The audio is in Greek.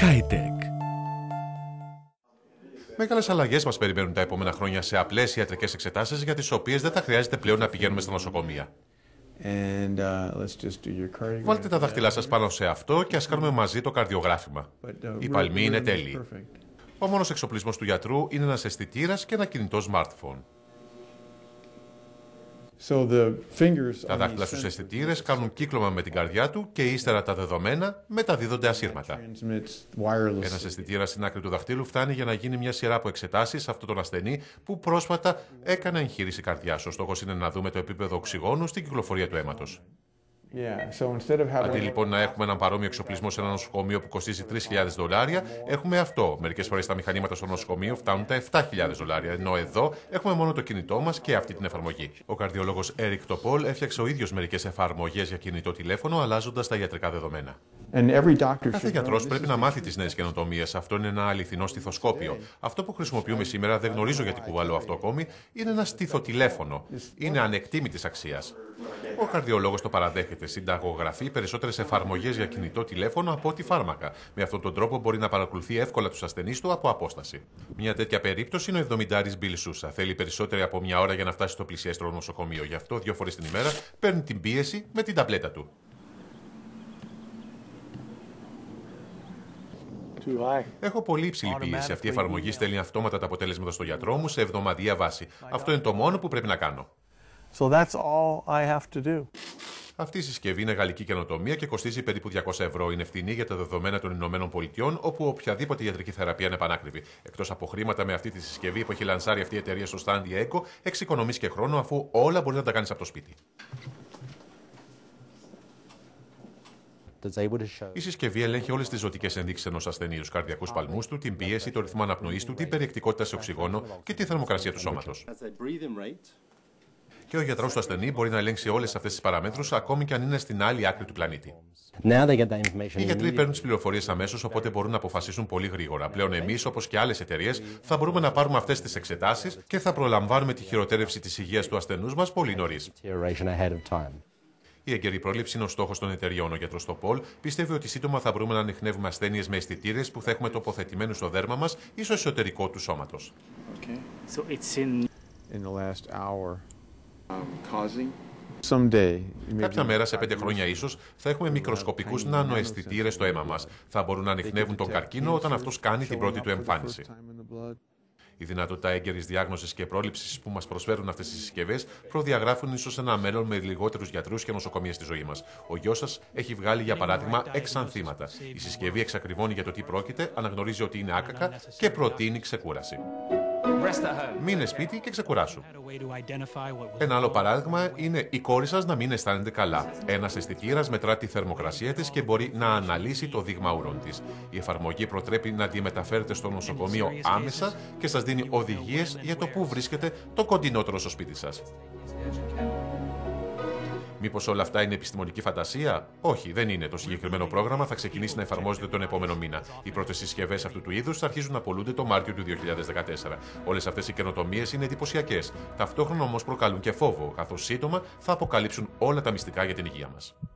Hightech. Μεγάλες αλλαγές μας περιμένουν τα επόμενα χρόνια σε απλές ιατρικές εξετάσεις για τις οποίες δεν θα χρειάζεται πλέον να πηγαίνουμε στα νοσοκομεία. Uh, Βάλτε τα δάχτυλά σας πάνω σε αυτό και ας κάνουμε μαζί το καρδιογράφημα. Uh, Η παλμή είναι τέλειη. Ο μόνος εξοπλισμός του γιατρού είναι ένας αισθητήρας και ένα κινητό smartphone τα δάχτυλα στους αισθητήρες κάνουν κύκλωμα με την καρδιά του και ύστερα τα δεδομένα μεταδίδονται ασύρματα. Ένας αισθητήρας στην άκρη του δαχτύλου φτάνει για να γίνει μια σειρά από εξετάσεις αυτόν τον ασθενή που πρόσφατα έκανε εγχείρηση καρδιάς Ο στόχος είναι να δούμε το επίπεδο οξυγόνου στην κυκλοφορία του αίματος. Αντί λοιπόν να έχουμε έναν παρόμοιο εξοπλισμό σε ένα νοσοκομείο που κοστίζει 3.000 δολάρια, έχουμε αυτό. Μερικές φορές τα μηχανήματα στο νοσοκομείο φτάνουν τα 7.000 δολάρια, ενώ εδώ έχουμε μόνο το κινητό μας και αυτή την εφαρμογή. Ο καρδιολόγος Έρικ Τοπόλ έφτιαξε ο ίδιος μερικές εφαρμογές για κινητό τηλέφωνο, αλλάζοντας τα ιατρικά δεδομένα. Κάθε γιατρός πρέπει να μάθει τις νέες καινοτομίες. Αυτό είναι ένα αληθινό στιθοσκόπιο. Αυτό που χρησιμοποιούμε σήμερα, δεν γνωρίζω γιατί κουβαλώ αυτό ακόμη, είναι ένα στιθοτηλέφωνο. Είναι ανεκτήμητη αξίας. Ο καρδιολόγος το παραδέχεται. Συνταγογραφεί περισσότερες εφαρμογές για κινητό τηλέφωνο από ό,τι φάρμακα. Με αυτόν τον τρόπο μπορεί να παρακολουθεί εύκολα τους ασθενείς του από απόσταση. Μια τέτοια περίπτωση είναι ο 70 Μπιλ Σούσα. Θέλει περισσότερη από μια ώρα για να φτάσει στο πλησιέστρο νοσοκομείο. Γι' αυτό δύο φορές την ημέρα παίρνει την πίεση με την ταμπλέτα του. Έχω πολύ υψηλή πίεση. Αυτή η εφαρμογή στέλνει αυτόματα τα αποτέλεσματα στο γιατρό μου σε εβδομαδία βάση. Αυτό είναι το μόνο που πρέπει να κάνω. Αυτή η συσκευή είναι γαλλική καινοτομία και κοστίζει περίπου 200 ευρώ. Είναι φθηνή για τα δεδομένα των Ηνωμένων Πολιτειών, όπου οποιαδήποτε ιατρική θεραπεία είναι πανάκριβη. Εκτός από χρήματα με αυτή τη συσκευή που έχει λανσάρει αυτή η εταιρεία στο Stand ΕΚΟ, εξοικονομείς και χρόνο αφού όλα μπορείς να τα κάνεις από το σπίτι. Η συσκευή ελέγχει όλες τις ζωτικές ενδείξεις ενός ασθενή, τους καρδιακούς παλμούς του, την πίεση, το ρυθμό αναπνοής του, την περιεκτικότητα σε οξυγόνο και τη θερμοκρασία του σώματος. Και ο γιατρός του ασθενή μπορεί να ελέγξει όλες αυτές τις παραμέτρους, ακόμη και αν είναι στην άλλη άκρη του πλανήτη. Οι γιατροί παίρνουν τις πληροφορίες αμέσως, οπότε μπορούν να αποφασίσουν πολύ γρήγορα. Πλέον, εμείς, όπως και άλλες εταιρείες, θα μπορούμε να πάρουμε αυτές τις εξετάσεις και θα προλαμβάνουμε τη χειροτέρευση της υγείας του ασθενούς μας πολύ νωρίς. Η έγκαιρη πρόληψη είναι ο στόχος των εταιριών. Ο γιατρός Στοπόλ πιστεύει ότι σύντομα θα μπορούμε να ανοιχνεύουμε ασθένειες με αισθητήρες που θα έχουμε τοποθετημένους στο δέρμα μας ή στο εσωτερικό του σώματος. Κάποια μέρα, σε πέντε χρόνια ίσως, θα έχουμε μικροσκοπικούς νανοαισθητήρε στο αίμα μας. Θα μπορούν να ανοιχνεύουν τον καρκίνο όταν αυτός κάνει την πρώτη του εμφάνιση. Η δυνατότητα έγκαιρης διάγνωσης και πρόληψης που μας προσφέρουν αυτές οι συσκευές προδιαγράφουν ίσως ένα μέλλον με λιγότερους γιατρούς και νοσοκομεία στη ζωή μας. Ο γιος σας έχει βγάλει, για παράδειγμα, εξανθήματα. Η συσκευή εξακριβώνει για το τι πρόκειται, αναγνωρίζει ότι είναι άκακα και προτείνει ξεκούραση. Μείνε σπίτι και ξεκουράσου. Ένα άλλο παράδειγμα είναι η κόρη σας να μην αισθάνεται καλά. Ένα αισθητήρας μετρά τη θερμοκρασία της και μπορεί να αναλύσει το δείγμα ουρών της. Η εφαρμογή προτρέπει να τη μεταφέρετε στο νοσοκομείο άμεσα και σας δίνει οδηγίες για το πού βρίσκεται το κοντινότερο στο σπίτι σας. Μήπως όλα αυτά είναι επιστημονική φαντασία. Όχι, δεν είναι. Το συγκεκριμένο πρόγραμμα θα ξεκινήσει να εφαρμόζεται τον επόμενο μήνα. Οι πρώτες συσκευές αυτού του είδους θα αρχίζουν να πολλούνται το Μάρτιο του 2014. Όλες αυτές οι καινοτομίες είναι εντυπωσιακές. Ταυτόχρονα όμως προκαλούν και φόβο, καθώς σύντομα θα αποκαλύψουν όλα τα μυστικά για την υγεία μας.